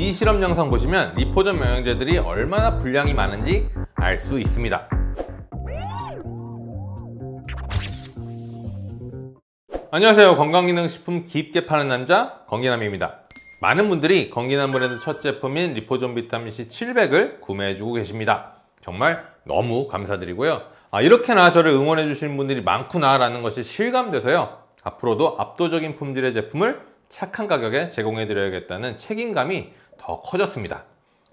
이 실험 영상 보시면 리포전 영양제들이 얼마나 분량이 많은지 알 수 있습니다. 안녕하세요 건강기능식품 깊게 파는 남자 건기남입니다 많은 분들이 건기남 브랜드 첫 제품인 리포존 비타민C 700을 구매해주고 계십니다 정말 너무 감사드리고요 아, 이렇게나 저를 응원해주시는 분들이 많구나 라는 것이 실감돼서요 앞으로도 압도적인 품질의 제품을 착한 가격에 제공해드려야겠다는 책임감이 더 커졌습니다.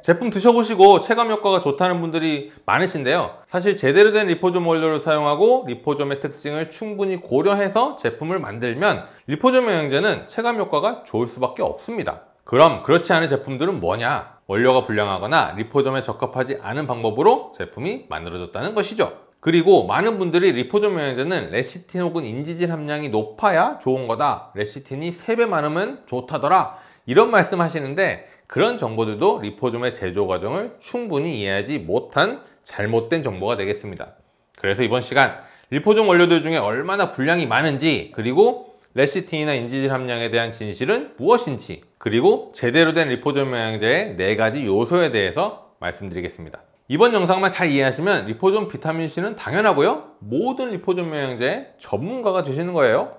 제품 드셔보시고 체감 효과가 좋다는 분들이 많으신데요. 사실 제대로 된 리포좀 원료를 사용하고 리포좀의 특징을 충분히 고려해서 제품을 만들면 리포좀 영양제는 체감 효과가 좋을 수밖에 없습니다. 그럼 그렇지 않은 제품들은 뭐냐? 원료가 불량하거나 리포점에 적합하지 않은 방법으로 제품이 만들어졌다는 것이죠. 그리고 많은 분들이 리포존 영양제는 레시틴 혹은 인지질 함량이 높아야 좋은 거다. 레시틴이 3배 많으면 좋다더라. 이런 말씀 하시는데 그런 정보들도 리포존의 제조 과정을 충분히 이해하지 못한 잘못된 정보가 되겠습니다. 그래서 이번 시간 리포존 원료들 중에 얼마나 분량이 많은지 그리고 레시틴이나 인지질 함량에 대한 진실은 무엇인지 그리고 제대로 된 리포존 영양제의 4 가지 요소에 대해서 말씀드리겠습니다. 이번 영상만 잘 이해하시면 리포존 비타민C는 당연하고요 모든 리포존 영양제 전문가가 되시는 거예요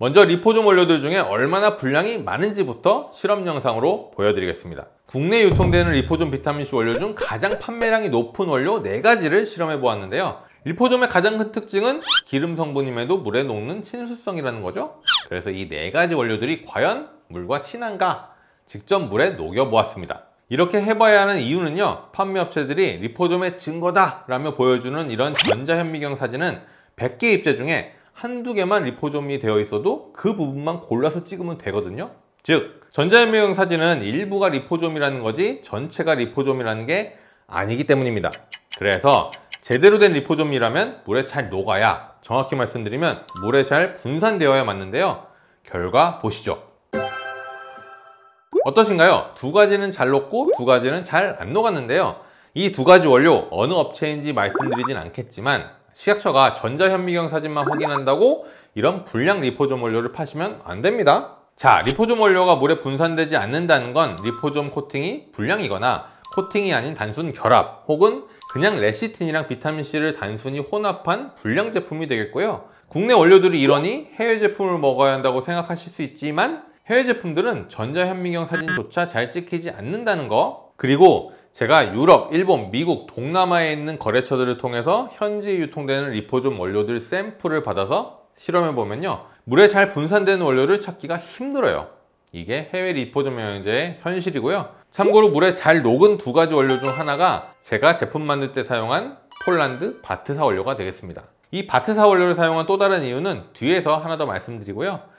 먼저 리포존 원료들 중에 얼마나 분량이 많은지부터 실험 영상으로 보여드리겠습니다 국내 유통되는 리포존 비타민C 원료 중 가장 판매량이 높은 원료 4가지를 실험해 보았는데요 리포존의 가장 큰 특징은 기름 성분임에도 물에 녹는 친수성이라는 거죠 그래서 이4 가지 원료들이 과연 물과 친한가 직접 물에 녹여 보았습니다 이렇게 해봐야 하는 이유는요 판매업체들이 리포점의 증거다 라며 보여주는 이런 전자현미경 사진은 100개 입재 중에 한두 개만 리포점이 되어 있어도 그 부분만 골라서 찍으면 되거든요 즉 전자현미경 사진은 일부가 리포점이라는 거지 전체가 리포점이라는 게 아니기 때문입니다 그래서 제대로 된 리포점이라면 물에 잘 녹아야 정확히 말씀드리면 물에 잘 분산되어야 맞는데요 결과 보시죠 어떠신가요? 두 가지는 잘 녹고 두 가지는 잘 안 녹았는데요. 이 두 가지 원료 어느 업체인지 말씀드리진 않겠지만 식약처가 전자현미경 사진만 확인한다고 이런 불량 리포점 원료를 파시면 안 됩니다. 자, 리포점 원료가 물에 분산되지 않는다는 건 리포점 코팅이 불량이거나 코팅이 아닌 단순 결합 혹은 그냥 레시틴이랑 비타민C를 단순히 혼합한 불량 제품이 되겠고요. 국내 원료들이 이러니 해외 제품을 먹어야 한다고 생각하실 수 있지만 해외 제품들은 전자현미경 사진조차 잘 찍히지 않는다는 거 그리고 제가 유럽, 일본, 미국, 동남아에 있는 거래처들을 통해서 현지 유통되는 리포좀 원료들 샘플을 받아서 실험해보면요 물에 잘분산되는 원료를 찾기가 힘들어요 이게 해외 리포점 영양제의 현실이고요 참고로 물에 잘 녹은 두 가지 원료 중 하나가 제가 제품 만들 때 사용한 폴란드 바트사 원료가 되겠습니다 이 바트사 원료를 사용한 또 다른 이유는 뒤에서 하나 더 말씀드리고요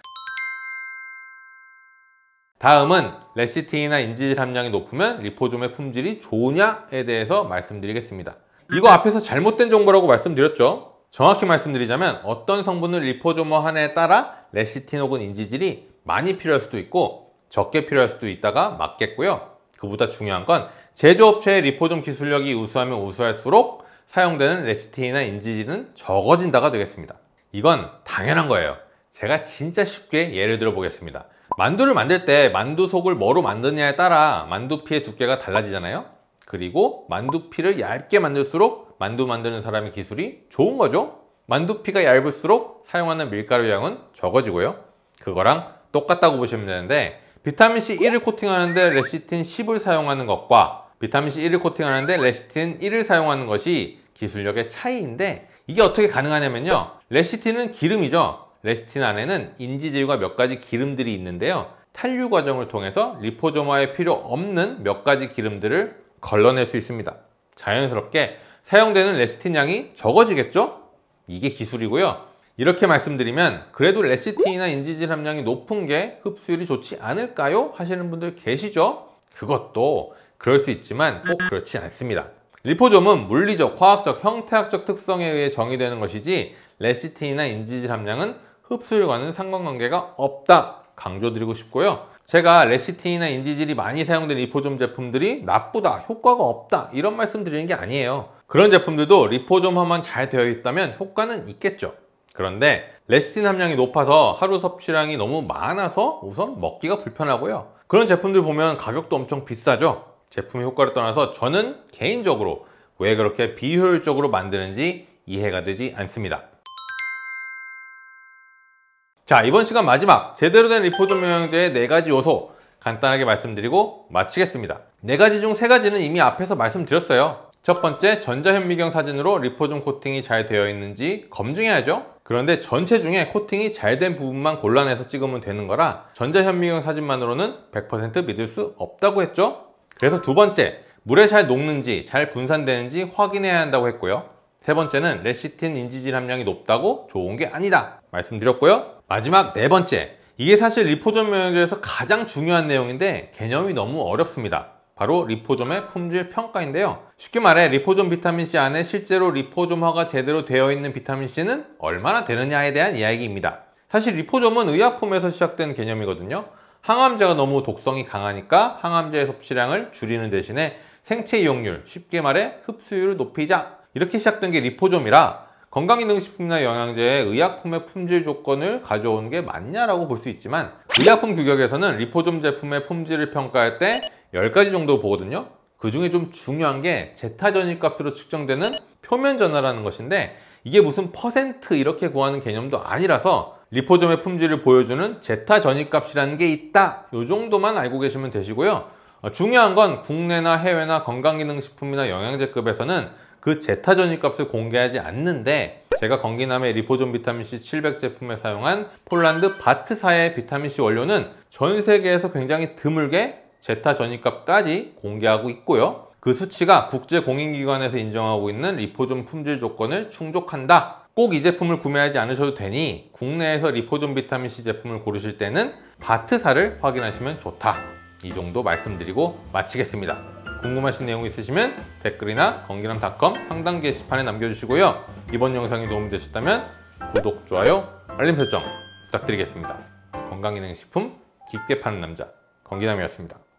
다음은 레시틴이나 인질 지 함량이 높으면 리포좀의 품질이 좋으냐에 대해서 말씀드리겠습니다. 이거 앞에서 잘못된 정보라고 말씀드렸죠? 정확히 말씀드리자면 어떤 성분을 리포조머 한에 따라 레시틴 혹은 인지질이 많이 필요할 수도 있고 적게 필요할 수도 있다가 맞겠고요. 그보다 중요한 건 제조업체의 리포좀 기술력이 우수하면 우수할수록 사용되는 레시틴이나 인지질은 적어진다가 되겠습니다. 이건 당연한 거예요. 제가 진짜 쉽게 예를 들어 보겠습니다 만두를 만들 때 만두 속을 뭐로 만드냐에 따라 만두피의 두께가 달라지잖아요 그리고 만두피를 얇게 만들수록 만두 만드는 사람의 기술이 좋은 거죠 만두피가 얇을수록 사용하는 밀가루 양은 적어지고요 그거랑 똑같다고 보시면 되는데 비타민C 1을 코팅하는데 레시틴 10을 사용하는 것과 비타민C 1을 코팅하는데 레시틴 1을 사용하는 것이 기술력의 차이인데 이게 어떻게 가능하냐면요 레시틴은 기름이죠 레스틴 안에는 인지제휴가 몇 가지 기름들이 있는데요. 탄류 과정을 통해서 리포조마에 필요 없는 몇 가지 기름들을 걸러낼 수 있습니다. 자연스럽게 사용되는 레스틴 양이 적어지겠죠? 이게 기술이고요. 이렇게 말씀드리면 그래도 레시틴이나 인지질 함량이 높은 게 흡수율이 좋지 않을까요? 하시는 분들 계시죠? 그것도 그럴 수 있지만 꼭 그렇지 않습니다. 리포점은 물리적, 화학적, 형태학적 특성에 의해 정의되는 것이지 레시틴이나 인지질 함량은 흡수율과는 상관관계가 없다 강조드리고 싶고요 제가 레시틴이나 인지질이 많이 사용된 리포좀 제품들이 나쁘다, 효과가 없다 이런 말씀 드리는 게 아니에요 그런 제품들도 리포좀화만 잘 되어 있다면 효과는 있겠죠 그런데 레시틴 함량이 높아서 하루 섭취량이 너무 많아서 우선 먹기가 불편하고요 그런 제품들 보면 가격도 엄청 비싸죠 제품의 효과를 떠나서 저는 개인적으로 왜 그렇게 비효율적으로 만드는지 이해가 되지 않습니다 자 이번 시간 마지막 제대로 된 리포 조명제의 네 가지 요소 간단하게 말씀드리고 마치겠습니다 네 가지 중 세 가지는 이미 앞에서 말씀드렸어요 첫 번째 전자현미경 사진으로 리포존 코팅이 잘 되어 있는지 검증해야죠 그런데 전체 중에 코팅이 잘 된 부분만 골라내서 찍으면 되는 거라 전자현미경 사진만으로는 100% 믿을 수 없다고 했죠 그래서 두 번째 물에 잘 녹는지 잘 분산되는지 확인해야 한다고 했고요 세 번째는 레시틴 인지질 함량이 높다고 좋은 게 아니다 말씀드렸고요 마지막 네 번째 이게 사실 리포점 명역에서 가장 중요한 내용인데 개념이 너무 어렵습니다 바로 리포좀의 품질 평가인데요 쉽게 말해 리포좀 비타민C 안에 실제로 리포좀화가 제대로 되어 있는 비타민C는 얼마나 되느냐에 대한 이야기입니다 사실 리포좀은 의약품에서 시작된 개념이거든요 항암제가 너무 독성이 강하니까 항암제의 섭취량을 줄이는 대신에 생체 이용률, 쉽게 말해 흡수율을 높이자 이렇게 시작된 게리포좀이라 건강기능식품이나 영양제의 의약품의 품질 조건을 가져온게 맞냐라고 볼 수 있지만 의약품 규격에서는 리포좀 제품의 품질을 평가할 때 10가지 정도 보거든요 그 중에 좀 중요한 게 제타전입 값으로 측정되는 표면 전화라는 것인데 이게 무슨 퍼센트 이렇게 구하는 개념도 아니라서 리포점의 품질을 보여주는 제타 전입 값이라는 게 있다 요 정도만 알고 계시면 되시고요 어, 중요한 건 국내나 해외나 건강기능식품이나 영양제급에서는 그 제타 전이 값을 공개하지 않는데 제가 건기남의 리포존 비타민C 700 제품에 사용한 폴란드 바트사의 비타민C 원료는 전 세계에서 굉장히 드물게 제타 전이값까지 공개하고 있고요. 그 수치가 국제공인기관에서 인정하고 있는 리포존 품질 조건을 충족한다 꼭 이 제품을 구매하지 않으셔도 되니 국내에서 리포존 비타민C 제품을 고르실 때는 바트사를 확인하시면 좋다 이 정도 말씀드리고 마치겠습니다 궁금하신 내용 있으시면 댓글이나 건기남닷컴 상단 게시판에 남겨주시고요. 이번 영상이 도움이 되셨다면 구독, 좋아요, 알림 설정 부탁드리겠습니다. 건강기능식품 깊게 파는 남자 건기남이었습니다.